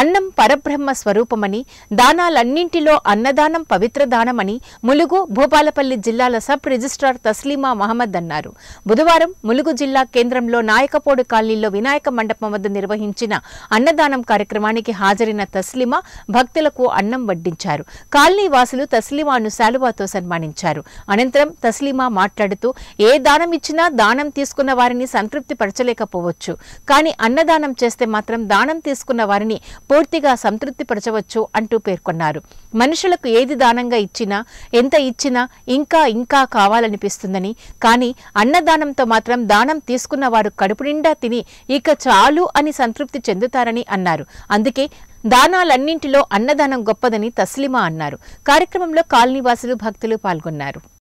అన్నం పరబ్రహ్మ స్వరూపమని దానాలన్నింటిలో అన్నదానం పవిత్ర దానమని ములుగు భూపాలపల్లి జిల్లాల సబ్ రిజిస్ట్రార్ తస్లీమా మహమ్మద్ అన్నారు బుధవారం ములుగు జిల్లా కేంద్రంలో నాయకపోడు కాలనీలో వినాయక మండపం వద్ద నిర్వహించిన అన్నదానం కార్యక్రమానికి హాజరైన తస్లీమా భక్తులకు అన్నం వడ్డించారు కాలనీ వాసులు తస్లీమాను శాలువాతో సన్మానించారు అనంతరం తస్లీమా మాట్లాడుతూ ఏ దానం ఇచ్చినా దానం తీసుకున్న వారిని సంతృప్తి పరచలేకపోవచ్చు కానీ అన్నదానం చేస్తే మాత్రం దానం తీసుకున్న వారిని పూర్తిగా సంతృప్తిపరచవచ్చు అంటూ పేర్కొన్నారు మనుషులకు ఏది దానంగా ఇచ్చినా ఎంత ఇచ్చినా ఇంకా ఇంకా కావాలనిపిస్తుందని కానీ అన్నదానంతో మాత్రం దానం తీసుకున్న వారు కడుపు నిండా తిని ఇక చాలు అని సంతృప్తి చెందుతారని అన్నారు అందుకే దానాలన్నింటిలో అన్నదానం గొప్పదని తస్లిమా అన్నారు కార్యక్రమంలో కాలనీవాసులు భక్తులు పాల్గొన్నారు